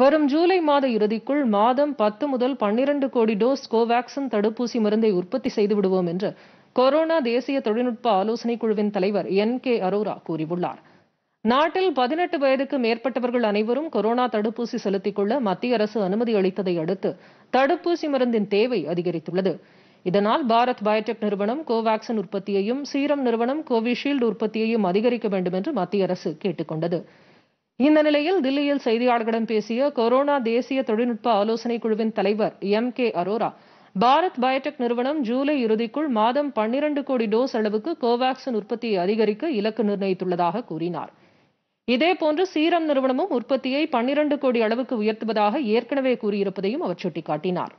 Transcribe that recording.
வரும் ஜூலை மாத இறுதிக்குள் மாதம் பத்து முதல் பன்னிரண்டு கோடி டோஸ் கோவாக்சின் தடுப்பூசி மருந்தை உற்பத்தி செய்து விடுவோம் என்று கொரோனா தேசிய தொழில்நுட்ப ஆலோசனைக் குழுவின் தலைவர் என் கே அரோரா கூறியுள்ளார் நாட்டில் பதினெட்டு வயதுக்கு மேற்பட்டவர்கள் அனைவரும் கொரோனா தடுப்பூசி செலுத்திக் கொள்ள மத்திய அரசு அனுமதி அளித்ததை அடுத்து தடுப்பூசி மருந்தின் தேவை அதிகரித்துள்ளது இதனால் பாரத் பயோடெக் நிறுவனம் கோவாக்சின் உற்பத்தியையும் சீரம் நிறுவனம் கோவிஷீல்டு உற்பத்தியையும் அதிகரிக்க வேண்டும் என்று மத்திய அரசு கொண்டது இந்த நிலையில் தில்லியில் செய்தியாளர்களிடம் பேசிய கொரோனா தேசிய தொழில்நுட்ப ஆலோசனை குழுவின் தலைவர் எம் கே அரோரா பாரத் பயோடெக் நிறுவனம் ஜூலை இறுதிக்குள் மாதம் பன்னிரண்டு கோடி டோஸ் அளவுக்கு கோவாக்சின் உற்பத்தியை அதிகரிக்க இலக்கு நிர்ணயித்துள்ளதாக கூறினார் இதேபோன்று சீரம் நிறுவனமும் உற்பத்தியை பன்னிரண்டு கோடி அளவுக்கு உயர்த்துவதாக ஏற்கனவே கூறியிருப்பதையும் அவர் சுட்டிக்காட்டினார்